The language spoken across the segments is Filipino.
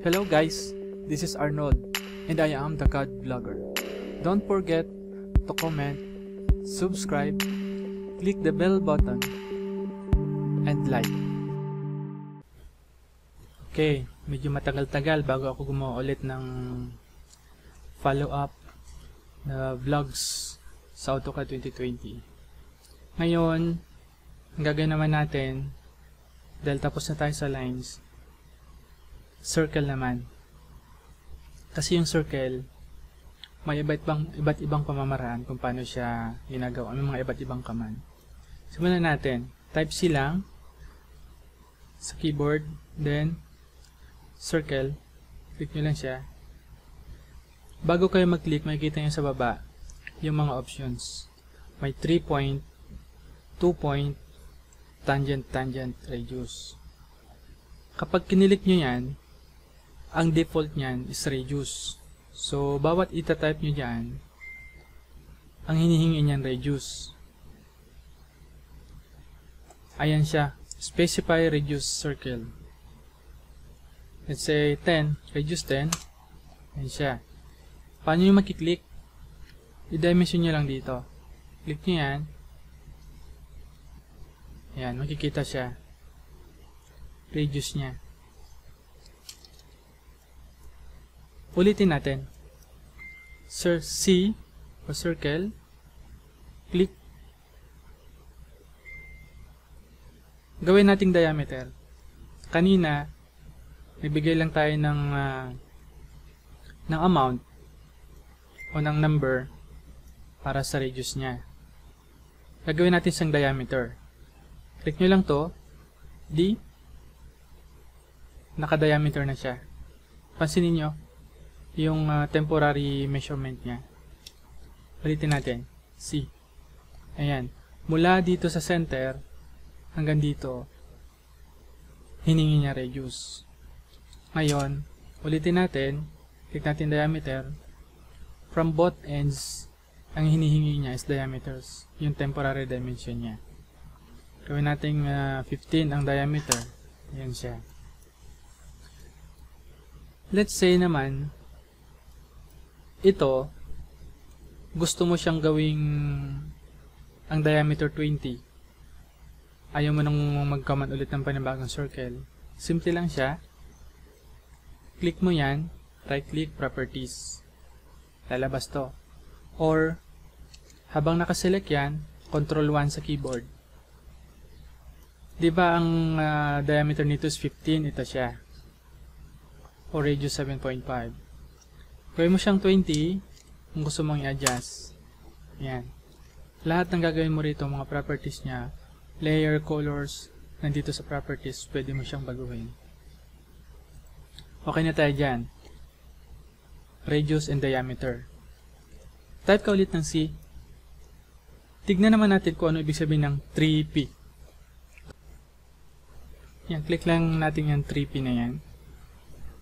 Hello guys, this is Arnold and I am the God Vlogger. Don't forget to comment, subscribe, click the bell button, and like. Okay, medyo matagal-tagal bago ako gumawa ulit ng follow-up na vlogs sa AutoCAD 2020. Ngayon, ang gagawin naman natin, dahil tapos na tayo sa lines, circle naman. Kasi yung circle, may iba't ibang, iba't ibang pamamaraan kung paano siya ginagawa. May mga iba't ibang command. Simulan natin. Type C lang sa keyboard. Then, circle. Click nyo lang siya. Bago kayo mag-click, makikita nyo sa baba yung mga options. May 3 point, 2 point, tangent, tangent, radius. Kapag kinilik nyo yan, ang default niyan is reduce. So, bawat itatype nyo dyan, ang hinihingi niyan reduce. Ayan siya. Specify reduce circle. Let's say 10. Reduce 10. Ayan siya. Paano nyo makiklik? I-dimension nyo lang dito. Click nyo yan. Ayan, makikita siya. Reduce niya. Ulitin natin. Sir C o circle. Click. Gawin nating diameter. Kanina, nagbigay lang tayo ng uh, ng amount o ng number para sa radius niya. Gagawin natin siyang diameter. Click nyo lang to. D. Naka-diameter na siya. Pansinin nyo, yung uh, temporary measurement niya. Ulitin natin. C. Ayan. Mula dito sa center hanggang dito, hiningi niya radius. Ngayon, ulitin natin, click natin diameter. From both ends, ang hinihingi niya is diameters, yung temporary dimension niya. Gawin natin uh, ah, 15 ang diameter. Ayan siya. Let's say naman, ito, gusto mo siyang gawing ang diameter 20. Ayaw mo nang magkaman ulit ng panibagong circle. Simple lang siya. Click mo yan, right-click properties. Lalabas to. Or, habang nakaselect yan, control 1 sa keyboard. 'Di ba ang uh, diameter nito is 15, ito siya. Or radius 7.5. Gawin mo siyang 20 kung gusto mong i-adjust. Ayan. Lahat ng gagawin mo rito, mga properties niya, layer, colors, nandito sa properties, pwede mo siyang baguhin. Okay na tayo dyan. Radius and diameter. Type ka ulit ng C. Tignan naman natin kung ano ibig sabihin ng 3P. Yan, click lang natin yung 3P na yan.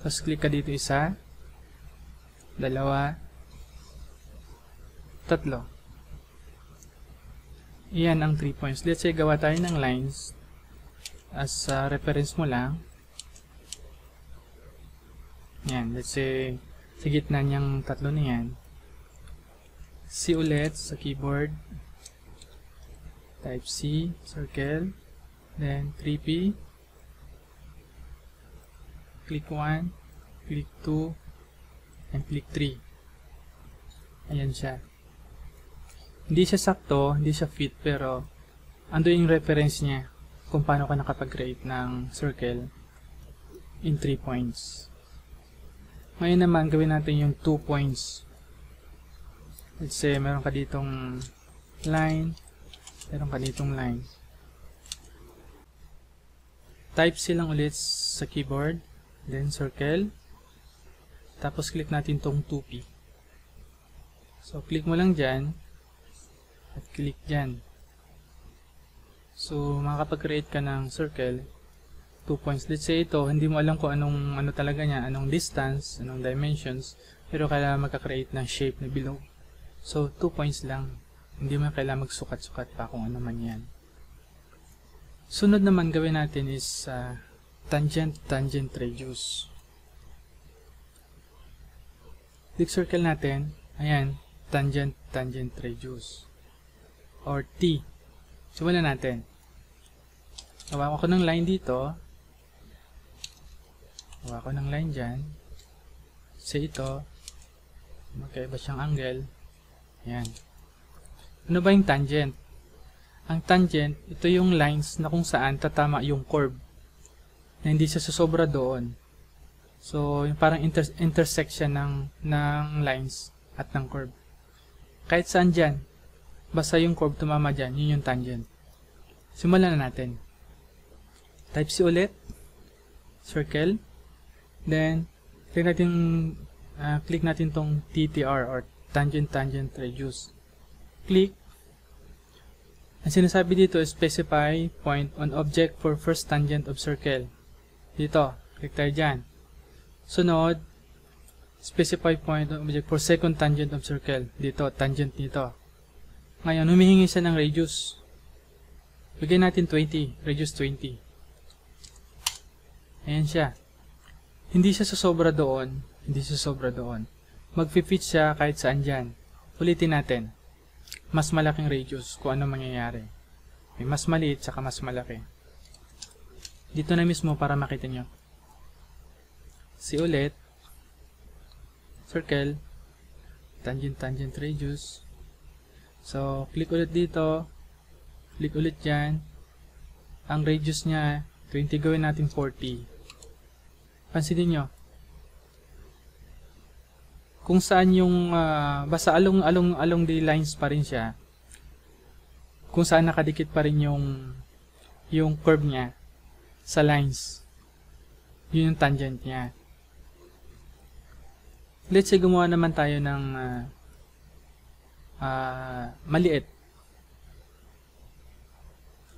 Tapos click ka dito isa dalawa, tatlo. Iyan ang 3 points. Let's say gawa tayo ng lines as uh, reference mo lang. Yan, let's say sa gitna niyang tatlo na yan. C ulit sa keyboard. Type C, circle. Then 3P. Click 1, click 2, and click 3. Ayan siya. Hindi siya sakto, hindi siya fit, pero ando yung reference niya kung paano ka nakapag-create ng circle in 3 points. Ngayon naman, gawin natin yung 2 points. Let's say, meron ka ditong line, meron ka ditong line. Type silang ulit sa keyboard, then circle, tapos click natin tong 2P. So click mo lang dyan at click dyan. So makakapag-create ka ng circle 2 points. Let's say ito, hindi mo alam kung anong ano talaga niya, anong distance, anong dimensions, pero kailangan magka-create ng shape na bilog. So 2 points lang. Hindi mo kailangan magsukat-sukat pa kung ano man 'yan. Sunod naman gawin natin is uh, tangent tangent radius. Quick circle natin, ayan, tangent, tangent radius. Or T. Simulan natin. Hawakan ko ng line dito. Hawakan ko ng line dyan. Sa ito, magkaiba siyang angle. Ayan. Ano ba yung tangent? Ang tangent, ito yung lines na kung saan tatama yung curve. Na hindi siya sasobra doon. So, yung parang inter- intersection ng, ng lines at ng curve. Kahit saan dyan, basta yung curve tumama dyan, yun yung tangent. Simulan na natin. Type C ulit. Circle. Then, click natin, uh, click natin tong TTR or tangent tangent reduce. Click. Ang sinasabi dito is specify point on object for first tangent of circle. Dito, click tayo dyan. Sunod, specify point of object for second tangent of circle. Dito, tangent nito. Ngayon, humihingi siya ng radius. Bigyan natin 20, radius 20. Ayan siya. Hindi siya sasobra doon, hindi siya sobra doon. Magfi-fit siya kahit saan dyan. Ulitin natin. Mas malaking radius kung ano mangyayari. May mas maliit, saka mas malaki. Dito na mismo para makita nyo. C ulit, circle, tangent tangent radius. So, click ulit dito, click ulit dyan. Ang radius niya, 20 gawin natin 40. Pansinin nyo, kung saan yung uh, basta along along along the lines pa rin siya kung saan nakadikit pa rin yung yung curve niya sa lines yun yung tangent niya let's say gumawa naman tayo ng uh, uh, maliit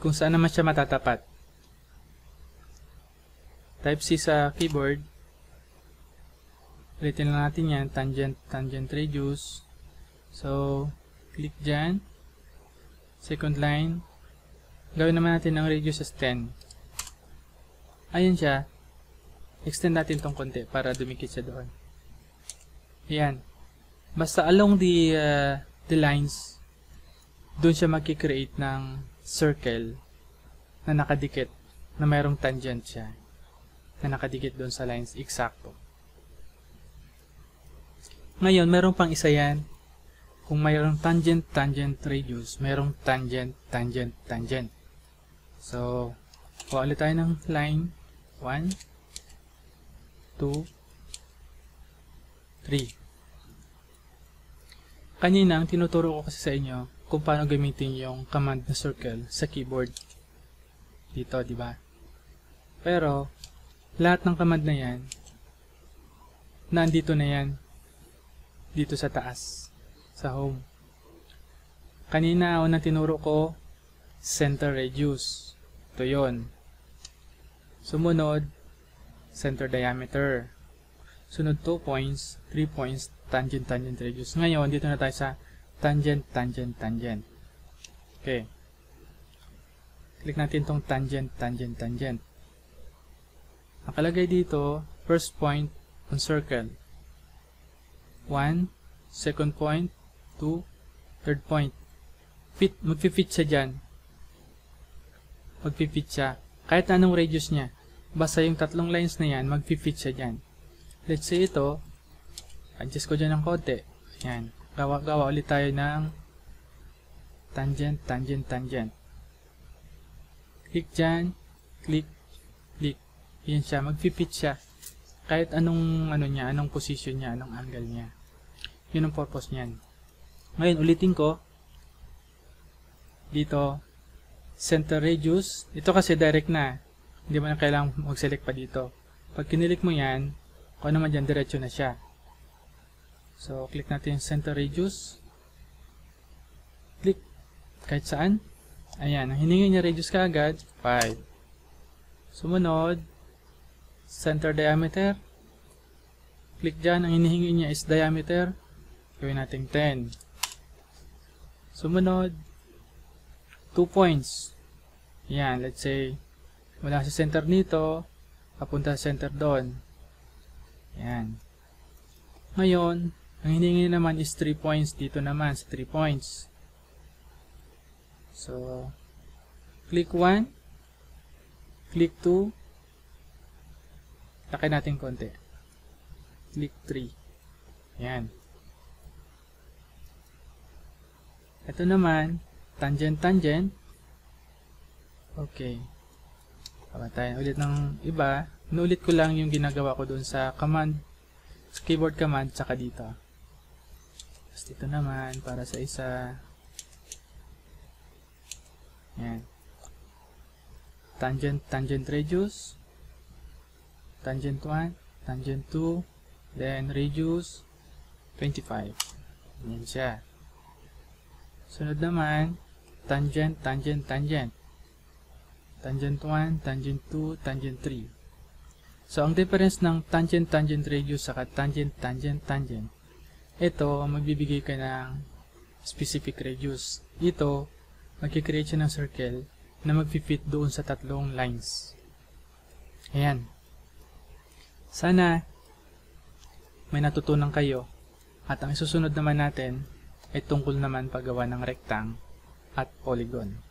kung saan naman siya matatapat type C sa keyboard ulitin lang natin yan tangent, tangent reduce so click dyan second line gawin naman natin ang reduce as 10 ayun siya extend natin tong konti para dumikit siya doon Ayan. Basta along the, uh, the lines, doon siya magkikreate ng circle na nakadikit, na mayroong tangent siya, na nakadikit doon sa lines eksakto. Ngayon, meron pang isa yan. Kung mayroong tangent, tangent, radius, mayroong tangent, tangent, tangent. So, kuha tayo ng line 1, 2, 3. ang tinuturo ko kasi sa inyo kung paano gamitin yung command na circle sa keyboard. Dito, di ba? Pero, lahat ng command na yan, nandito na yan. Dito sa taas, sa home. Kanina, unang tinuro ko, center radius. Ito yon. Sumunod, center diameter. Sunod 2 points, 3 points, tangent, tangent, radius. Ngayon, dito na tayo sa tangent, tangent, tangent. Okay. Click natin tong tangent, tangent, tangent. Nakalagay dito, first point on circle. 1, second point, 2, third point. Fit, magfi-fit siya dyan. Magfi-fit siya. Kahit anong radius niya. Basta yung tatlong lines na yan, magfi-fit siya dyan. Let's say ito, adjust ko dyan ng konti. Ayan. Gawa-gawa ulit tayo ng tangent, tangent, tangent. Click dyan. Click, click. Ayan siya. Mag-fit siya. Kahit anong, ano niya, anong position niya, anong angle niya. Yun ang purpose niyan. Ngayon, ulitin ko. Dito, center radius. Ito kasi direct na. Hindi mo na kailangan mag-select pa dito. Pag kinilik mo yan, kung ano naman dyan, diretso na siya. So, click natin yung center radius. Click kahit saan. Ayan, ang hiningi niya radius ka agad, 5. Sumunod, center diameter. Click dyan, ang hinihingi niya is diameter. Gawin natin 10. Sumunod, 2 points. Ayan, let's say, mula sa center nito, papunta sa center doon. Ayan. Ngayon, ang hiningi naman is 3 points dito naman sa 3 points. So, click 1, click 2, takay natin konti. Click 3. Ayan. Ito naman, tangent-tangent. Okay. Pabatayin ulit ng iba. Inulit ko lang yung ginagawa ko doon sa command, keyboard command, tsaka dito. Tapos dito naman, para sa isa. Yan. Tangent, tangent radius. Tangent 1, tangent 2, then radius 25. Yan siya. Sunod naman, tangent, tangent, tangent. Tangent 1, tangent 2, tangent 3. So, ang difference ng tangent-tangent radius saka tangent-tangent-tangent, ito, magbibigay ka ng specific radius. Ito, magkikreate siya ng circle na magpipit doon sa tatlong lines. Ayan. Sana, may natutunan kayo. At ang isusunod naman natin ay tungkol naman paggawa ng rectang at polygon.